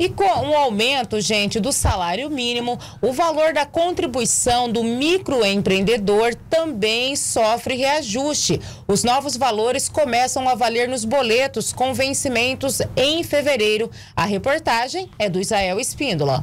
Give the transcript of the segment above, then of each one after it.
E com o um aumento, gente, do salário mínimo, o valor da contribuição do microempreendedor também sofre reajuste. Os novos valores começam a valer nos boletos com vencimentos em fevereiro. A reportagem é do Israel Espíndola.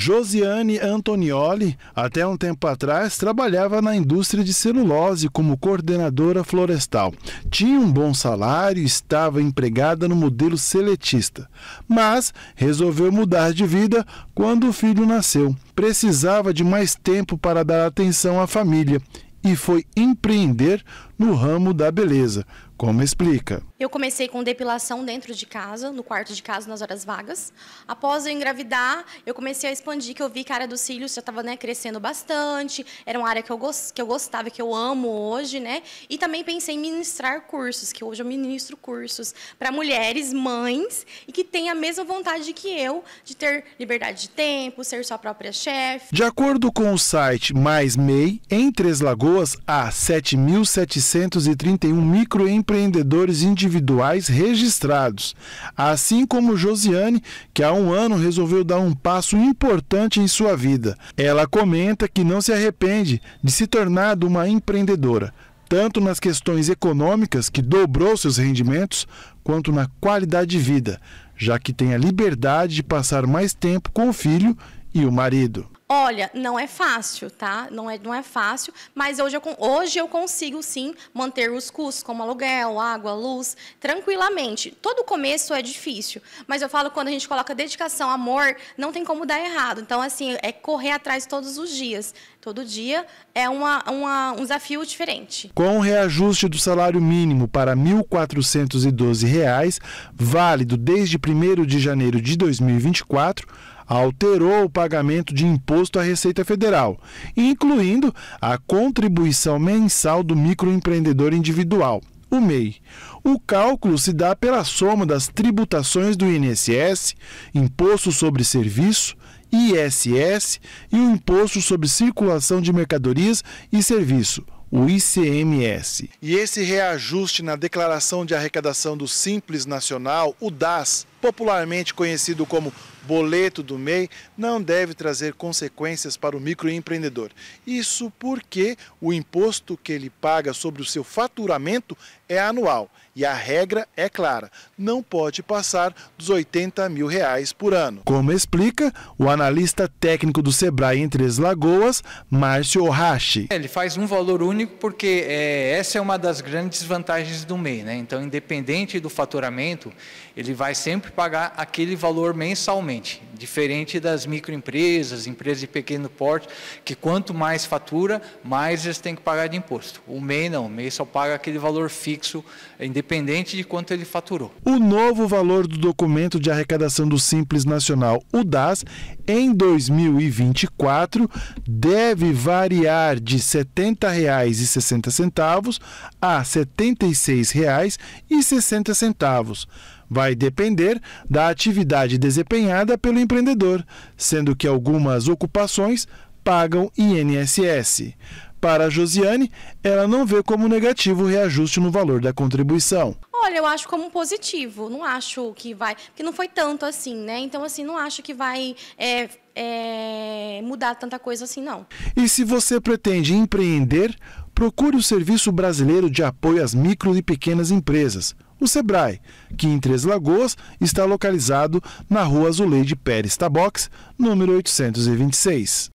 Josiane Antonioli, até um tempo atrás, trabalhava na indústria de celulose como coordenadora florestal. Tinha um bom salário e estava empregada no modelo seletista, mas resolveu mudar de vida quando o filho nasceu. Precisava de mais tempo para dar atenção à família e foi empreender no ramo da beleza como explica? Eu comecei com depilação dentro de casa, no quarto de casa, nas horas vagas. Após eu engravidar, eu comecei a expandir, que eu vi que a área dos cílios já estava né, crescendo bastante, era uma área que eu, que eu gostava, que eu amo hoje, né? E também pensei em ministrar cursos, que hoje eu ministro cursos para mulheres, mães, e que têm a mesma vontade que eu de ter liberdade de tempo, ser sua própria chefe. De acordo com o site Mais MEI, em Três Lagoas há 7.731 microempreendedores empreendedores individuais registrados, assim como Josiane, que há um ano resolveu dar um passo importante em sua vida. Ela comenta que não se arrepende de se tornar uma empreendedora, tanto nas questões econômicas, que dobrou seus rendimentos, quanto na qualidade de vida, já que tem a liberdade de passar mais tempo com o filho e o marido. Olha, não é fácil, tá? Não é, não é fácil, mas hoje eu, hoje eu consigo sim manter os custos, como aluguel, água, luz, tranquilamente. Todo começo é difícil, mas eu falo quando a gente coloca dedicação, amor, não tem como dar errado. Então, assim, é correr atrás todos os dias. Todo dia é uma, uma, um desafio diferente. Com o reajuste do salário mínimo para R$ 1.412, válido desde 1 de janeiro de 2024, alterou o pagamento de imposto à Receita Federal, incluindo a contribuição mensal do microempreendedor individual, o MEI. O cálculo se dá pela soma das tributações do INSS, Imposto sobre Serviço, ISS e o Imposto sobre Circulação de Mercadorias e Serviço, o ICMS. E esse reajuste na declaração de arrecadação do Simples Nacional, o DAS, popularmente conhecido como boleto do MEI não deve trazer consequências para o microempreendedor. Isso porque o imposto que ele paga sobre o seu faturamento é anual e a regra é clara: não pode passar dos 80 mil reais por ano. Como explica o analista técnico do Sebrae em Três Lagoas, Márcio Hashi. É, ele faz um valor único porque é, essa é uma das grandes vantagens do MEI. Né? Então, independente do faturamento, ele vai sempre pagar aquele valor mensalmente, diferente das microempresas, empresas de pequeno porte, que quanto mais fatura, mais eles têm que pagar de imposto. O MEI não, o MEI só paga aquele valor fixo fixo, é independente de quanto ele faturou. O novo valor do documento de arrecadação do Simples Nacional, o DAS, em 2024 deve variar de R$ 70,60 a R$ 76,60 vai depender da atividade desempenhada pelo empreendedor, sendo que algumas ocupações pagam INSS. Para a Josiane, ela não vê como negativo o reajuste no valor da contribuição. Olha, eu acho como positivo, não acho que vai, porque não foi tanto assim, né? Então, assim, não acho que vai é, é, mudar tanta coisa assim, não. E se você pretende empreender, procure o Serviço Brasileiro de Apoio às Micro e Pequenas Empresas, o SEBRAE, que em Três Lagoas está localizado na rua Azuleide Pérez Tabox, número 826.